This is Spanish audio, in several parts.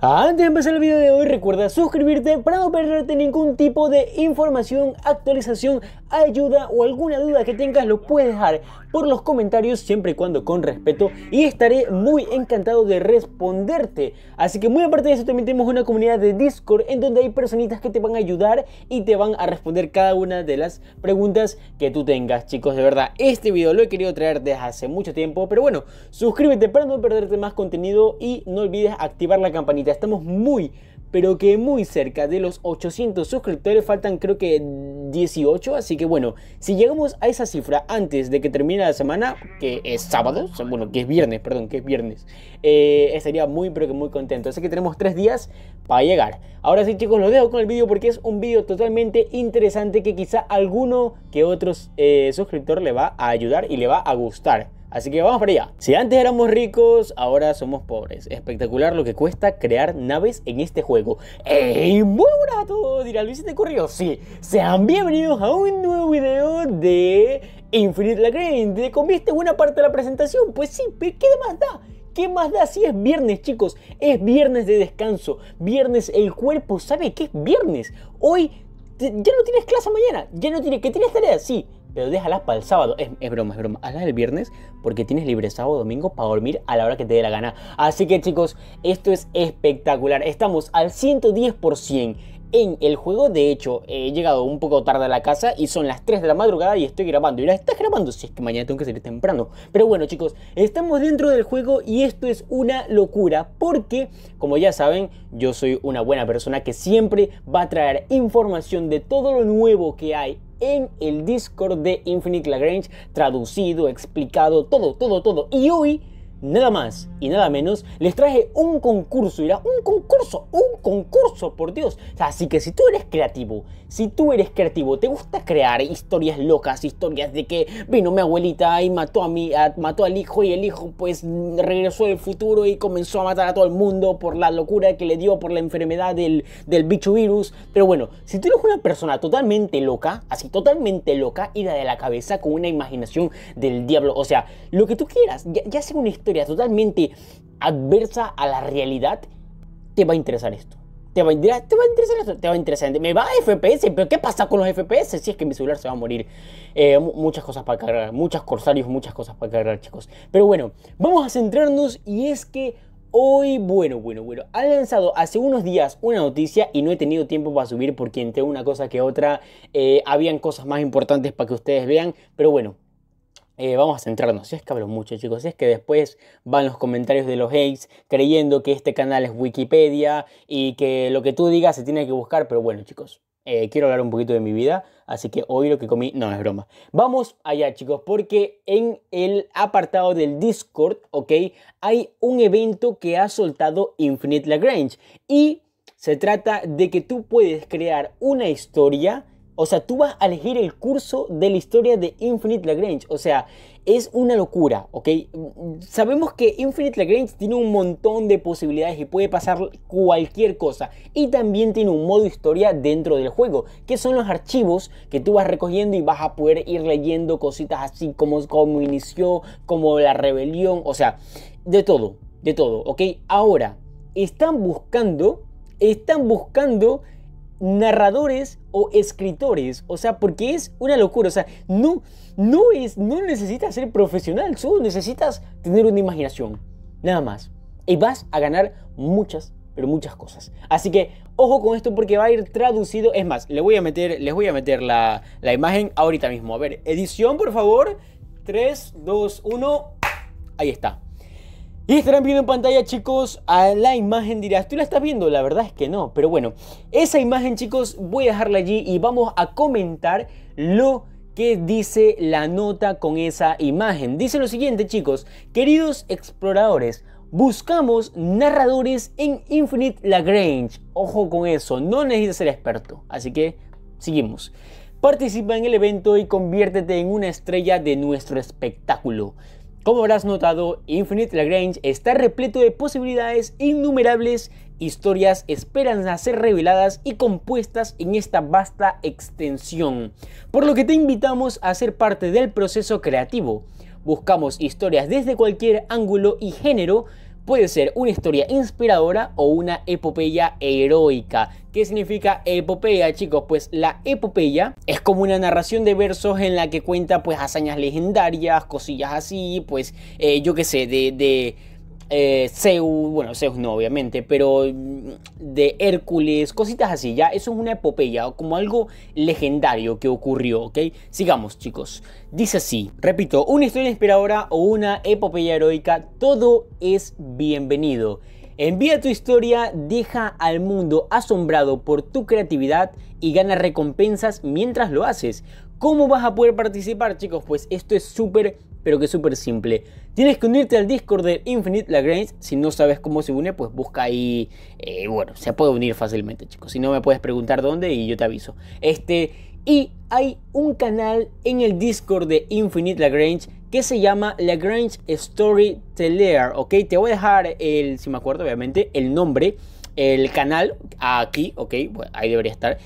Antes de empezar el video de hoy, recuerda suscribirte para no perderte ningún tipo de información, actualización, ayuda o alguna duda que tengas lo puedes dejar por los comentarios siempre y cuando con respeto y estaré muy encantado de responderte. Así que muy aparte de eso también tenemos una comunidad de Discord en donde hay personitas que te van a ayudar y te van a responder cada una de las preguntas que tú tengas. Chicos, de verdad, este video lo he querido traer desde hace mucho tiempo, pero bueno, suscríbete para no perderte más contenido y no olvides activar la campanita estamos muy, pero que muy cerca de los 800 suscriptores, faltan creo que 18, así que bueno, si llegamos a esa cifra antes de que termine la semana, que es sábado, bueno, que es viernes, perdón, que es viernes, eh, estaría muy, pero que muy contento, así que tenemos tres días para llegar. Ahora sí chicos, los dejo con el vídeo porque es un vídeo totalmente interesante que quizá alguno que otro eh, suscriptor le va a ayudar y le va a gustar. Así que vamos para allá. Si antes éramos ricos, ahora somos pobres. Espectacular lo que cuesta crear naves en este juego. ¡Ey! Muy buenas a todos, dirá Luis, ¿te corrió? Sí, sean bienvenidos a un nuevo video de Infinite Lagrange. Te comiste buena parte de la presentación, pues sí, ¿qué más da? ¿Qué más da si es viernes, chicos? Es viernes de descanso. Viernes, el cuerpo sabe que es viernes. Hoy ya no tienes clase mañana, ya no tienes, que tienes tareas, sí, pero déjalas para el sábado. Es, broma, es broma. Hazlas el viernes porque tienes libre sábado domingo para dormir a la hora que te dé la gana. Así que chicos, esto es espectacular. Estamos al 110%. En el juego, de hecho, he llegado un poco tarde a la casa y son las 3 de la madrugada y estoy grabando. Y la estás grabando, si es que mañana tengo que salir temprano. Pero bueno, chicos, estamos dentro del juego y esto es una locura porque, como ya saben, yo soy una buena persona que siempre va a traer información de todo lo nuevo que hay en el Discord de Infinite Lagrange, traducido, explicado, todo, todo, todo. Y hoy nada más y nada menos, les traje un concurso. un concurso, un concurso, por Dios. Así que si tú eres creativo, si tú eres creativo, te gusta crear historias locas, historias de que vino mi abuelita y mató, a mi, mató al hijo y el hijo pues regresó del futuro y comenzó a matar a todo el mundo por la locura que le dio por la enfermedad del, del bicho virus. Pero bueno, si tú eres una persona totalmente loca, así totalmente loca, ida de la cabeza con una imaginación del diablo, o sea, lo que tú quieras, ya, ya sea una historia totalmente adversa a la realidad, te va a interesar esto. Te va a, te va a interesar esto, te va a interesar. Me va a FPS, pero ¿qué pasa con los FPS? Si es que mi celular se va a morir. Eh, muchas cosas para cargar, muchas corsarios, muchas cosas para cargar, chicos. Pero bueno, vamos a centrarnos y es que Hoy, bueno, bueno, bueno, Han lanzado hace unos días una noticia y no he tenido tiempo para subir porque entre una cosa que otra eh, habían cosas más importantes para que ustedes vean, pero bueno, eh, vamos a centrarnos. Si es que hablo mucho, chicos. es que después van los comentarios de los hates creyendo que este canal es Wikipedia y que lo que tú digas se tiene que buscar. Pero bueno, chicos, eh, quiero hablar un poquito de mi vida. Así que hoy lo que comí. No, es broma. Vamos allá, chicos, porque en el apartado del Discord, ¿ok? Hay un evento que ha soltado Infinite Lagrange. Y se trata de que tú puedes crear una historia o sea, tú vas a elegir el curso de la historia de Infinite Lagrange. O sea, es una locura, ¿ok? Sabemos que Infinite Lagrange tiene un montón de posibilidades y puede pasar cualquier cosa. Y también tiene un modo historia dentro del juego, que son los archivos que tú vas recogiendo y vas a poder ir leyendo cositas así como cómo inició, como la rebelión, o sea, de todo, de todo, ¿ok? Ahora, están buscando, están buscando narradores o escritores. O sea, porque es una locura. O sea, no, no, es, no necesitas ser profesional, solo necesitas tener una imaginación. Nada más. Y vas a ganar muchas, pero muchas cosas. Así que ojo con esto porque va a ir traducido. Es más, les voy a meter, les voy a meter la, la imagen ahorita mismo. A ver, edición, por favor. 3, 2, 1. Ahí está. Y estarán viendo en pantalla, chicos, a la imagen dirás, tú la estás viendo, la verdad es que no, pero bueno, esa imagen, chicos, voy a dejarla allí y vamos a comentar lo que dice la nota con esa imagen. Dice lo siguiente, chicos, queridos exploradores, buscamos narradores en Infinite Lagrange. Ojo con eso, no necesitas ser experto, así que seguimos. Participa en el evento y conviértete en una estrella de nuestro espectáculo. Como habrás notado, Infinite Lagrange está repleto de posibilidades innumerables, historias esperan a ser reveladas y compuestas en esta vasta extensión, por lo que te invitamos a ser parte del proceso creativo. Buscamos historias desde cualquier ángulo y género, puede ser una historia inspiradora o una epopeya heroica ¿Qué significa epopeya, chicos? Pues la epopeya es como una narración de versos en la que cuenta pues hazañas legendarias, cosillas así, pues eh, yo qué sé, de... Eh, Zeus, bueno, Zeus no, obviamente, pero mm, de Hércules, cositas así, ya, eso es una epopeya, como algo legendario que ocurrió, ¿ok? Sigamos, chicos. Dice así, repito, una historia inspiradora o una epopeya heroica, todo es bienvenido. Envía tu historia, deja al mundo asombrado por tu creatividad y gana recompensas mientras lo haces. ¿Cómo vas a poder participar, chicos? Pues esto es súper pero que súper simple. Tienes que unirte al Discord de Infinite Lagrange. Si no sabes cómo se une, pues busca ahí. Eh, bueno, se puede unir fácilmente, chicos. Si no, me puedes preguntar dónde y yo te aviso. Este. Y hay un canal en el Discord de Infinite Lagrange que se llama Lagrange Storyteller, ¿ok? Te voy a dejar el, si me acuerdo obviamente, el nombre, el canal aquí, ¿ok? ahí debería estar.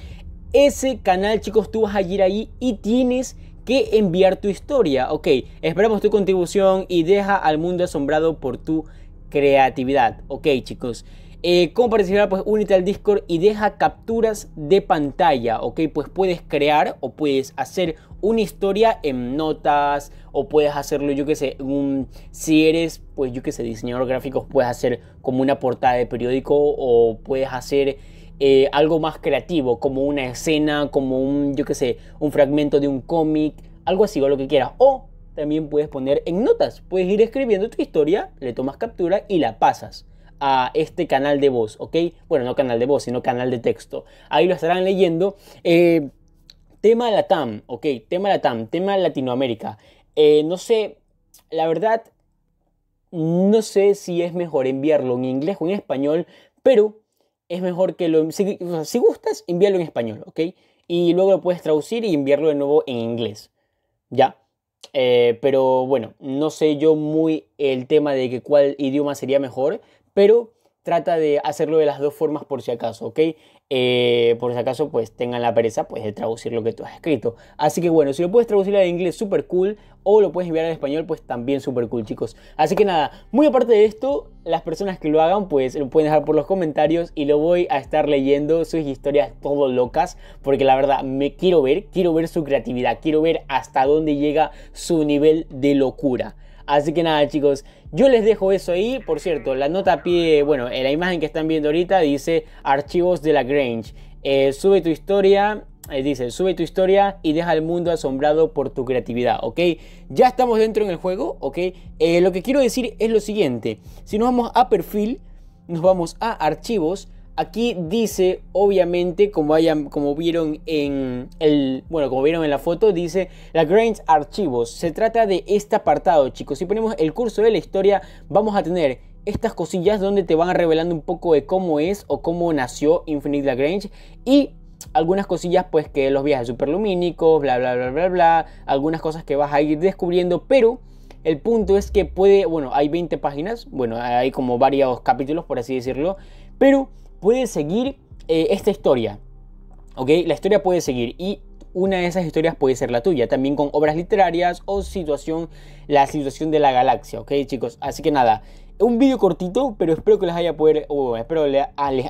Ese canal, chicos, tú vas a ir ahí y tienes que enviar tu historia, ¿ok? Esperamos tu contribución y deja al mundo asombrado por tu creatividad, ¿ok, chicos? Eh, participar? Pues únete al Discord y deja capturas de pantalla, ¿ok? Pues puedes crear o puedes hacer una historia en notas o puedes hacerlo, yo que sé, un, si eres, pues yo que sé, diseñador gráfico, puedes hacer como una portada de periódico o puedes hacer eh, algo más creativo, como una escena, como un, yo que sé, un fragmento de un cómic, algo así o lo que quieras. O también puedes poner en notas, puedes ir escribiendo tu historia, le tomas captura y la pasas a este canal de voz, ¿ok? Bueno, no canal de voz, sino canal de texto. Ahí lo estarán leyendo. Eh, tema Latam, ¿ok? Tema Latam, tema Latinoamérica. Eh, no sé, la verdad, no sé si es mejor enviarlo en inglés o en español, pero es mejor que lo... Si, gustas, envíalo en español, ¿ok? Y luego lo puedes traducir y enviarlo de nuevo en inglés, ¿ya? Eh, pero bueno, no sé yo muy el tema de que cuál idioma sería mejor, pero trata de hacerlo de las dos formas por si acaso, ¿ok? Eh, por si acaso pues tengan la pereza pues de traducir lo que tú has escrito. Así que bueno, si lo puedes traducir al inglés super cool o lo puedes enviar al español pues también super cool chicos. Así que nada, muy aparte de esto, las personas que lo hagan pues lo pueden dejar por los comentarios y lo voy a estar leyendo sus historias todo locas porque la verdad me quiero ver, quiero ver su creatividad, quiero ver hasta dónde llega su nivel de locura. Así que nada chicos, yo les dejo eso ahí. Por cierto, la nota pide, bueno, en la imagen que están viendo ahorita dice archivos de la Grange. Eh, sube tu historia, eh, dice, sube tu historia y deja al mundo asombrado por tu creatividad, ¿ok? Ya estamos dentro en el juego, ¿ok? Eh, lo que quiero decir es lo siguiente, si nos vamos a perfil, nos vamos a archivos, Aquí dice, obviamente, como, vieron en el, bueno, como vieron en la foto, dice Lagrange Archivos. Se trata de este apartado, chicos. Si ponemos el curso de la historia, vamos a tener estas cosillas donde te van revelando un poco de cómo es o cómo nació Infinite Lagrange y algunas cosillas pues que los viajes superlumínicos, bla bla bla bla bla, algunas cosas que vas a ir descubriendo, pero el punto es que puede, bueno, hay 20 páginas, bueno, hay como varios capítulos por así decirlo, pero puede seguir eh, esta historia. ¿Ok? La historia puede seguir y una de esas historias puede ser la tuya, también con obras literarias o situación, la situación de la galaxia, ¿ok chicos? Así que nada, un vídeo cortito, pero espero que les haya poder, espero les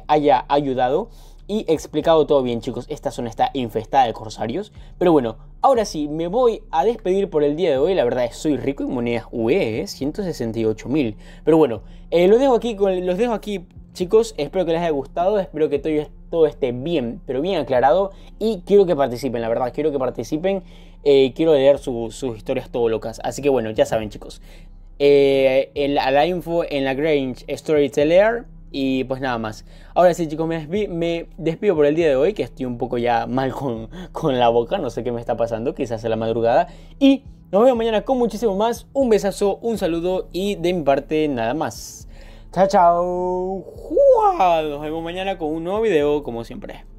haya ayudado y explicado todo bien, chicos. Esta zona está infestada de corsarios. Pero bueno, ahora sí, me voy a despedir por el día de hoy. La verdad, es soy rico en monedas UE, 168 ¿eh? mil. Pero bueno, eh, los, dejo aquí con, los dejo aquí Chicos, espero que les haya gustado, espero que todo, esté bien, pero bien aclarado. Y quiero que participen, la verdad, quiero que participen. Eh, quiero leer sus historias todo locas. Así que bueno, ya saben, chicos. Eh, a la info en la Grange Storyteller. Y pues nada más. Ahora sí, chicos, me despido, me despido, por el día de hoy, que estoy un poco ya mal con, con la boca. No sé qué me está pasando, quizás a la madrugada. Y nos vemos mañana con muchísimo más. Un besazo, un saludo y de mi parte nada más. Chao, chao. Nos vemos mañana con un nuevo video, como siempre.